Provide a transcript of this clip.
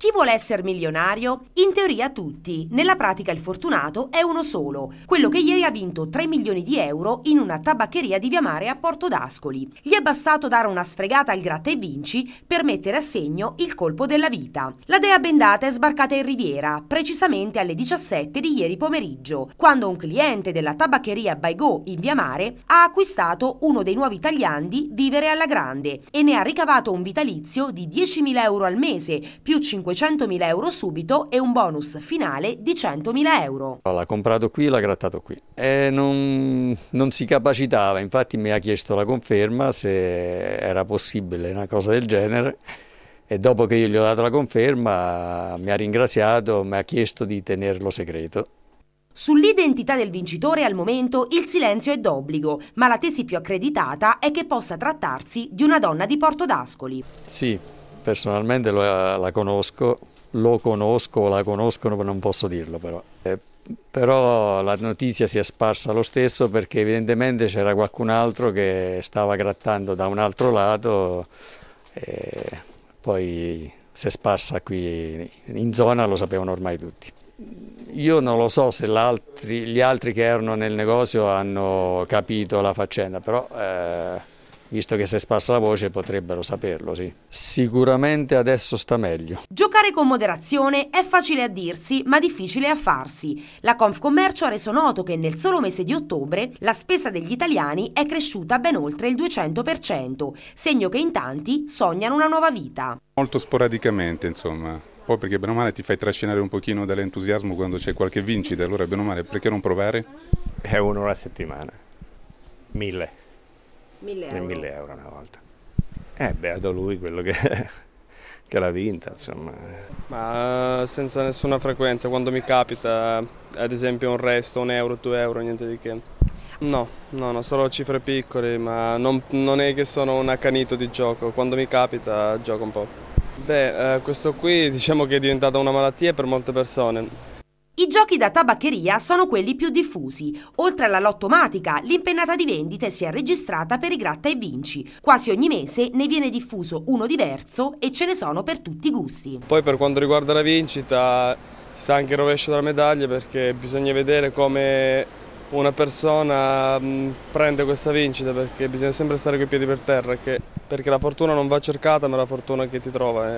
Chi vuole essere milionario? In teoria tutti, nella pratica il fortunato è uno solo, quello che ieri ha vinto 3 milioni di euro in una tabaccheria di Via Mare a Porto d'Ascoli. Gli è bastato dare una sfregata al gratta e vinci per mettere a segno il colpo della vita. La dea bendata è sbarcata in riviera, precisamente alle 17 di ieri pomeriggio, quando un cliente della tabaccheria Baigo in Via Mare ha acquistato uno dei nuovi tagliandi Vivere alla Grande e ne ha ricavato un vitalizio di 10.000 euro al mese più 50 500.000 euro subito e un bonus finale di 100.000 euro. L'ha comprato qui, l'ha grattato qui. E non, non si capacitava, infatti mi ha chiesto la conferma se era possibile una cosa del genere e dopo che io gli ho dato la conferma mi ha ringraziato, mi ha chiesto di tenerlo segreto. Sull'identità del vincitore al momento il silenzio è d'obbligo, ma la tesi più accreditata è che possa trattarsi di una donna di Porto d'Ascoli. Sì, personalmente la, eh, la conosco, lo conosco o la conoscono, non posso dirlo però. Eh, però la notizia si è sparsa lo stesso perché evidentemente c'era qualcun altro che stava grattando da un altro lato e poi si è sparsa qui in zona, lo sapevano ormai tutti. Io non lo so se gli altri che erano nel negozio hanno capito la faccenda, però... Eh, visto che si è sparsa la voce potrebbero saperlo, sì. Sicuramente adesso sta meglio. Giocare con moderazione è facile a dirsi, ma difficile a farsi. La Confcommercio ha reso noto che nel solo mese di ottobre la spesa degli italiani è cresciuta ben oltre il 200%, segno che in tanti sognano una nuova vita. Molto sporadicamente, insomma. Poi perché bene o male ti fai trascinare un pochino dall'entusiasmo quando c'è qualche vincita, allora bene o male perché non provare? È uno alla settimana, mille. 1000 euro. 1000 euro una volta. Eh, beato lui quello che, che l'ha vinta, insomma. Ma eh, senza nessuna frequenza, quando mi capita, eh, ad esempio un resto, un euro, due euro, niente di che. No, no, no solo cifre piccole, ma non, non, è che sono un accanito di gioco, quando mi capita gioco un po'. Beh, eh, questo qui diciamo che è diventata una malattia per molte persone, i giochi da tabaccheria sono quelli più diffusi. Oltre alla lottomatica, l'impennata di vendite si è registrata per i gratta e vinci. Quasi ogni mese ne viene diffuso uno diverso e ce ne sono per tutti i gusti. Poi per quanto riguarda la vincita, sta anche il rovescio della medaglia perché bisogna vedere come una persona mm, prende questa vincita perché bisogna sempre stare coi piedi per terra perché la fortuna non va cercata ma la fortuna che ti trova è eh.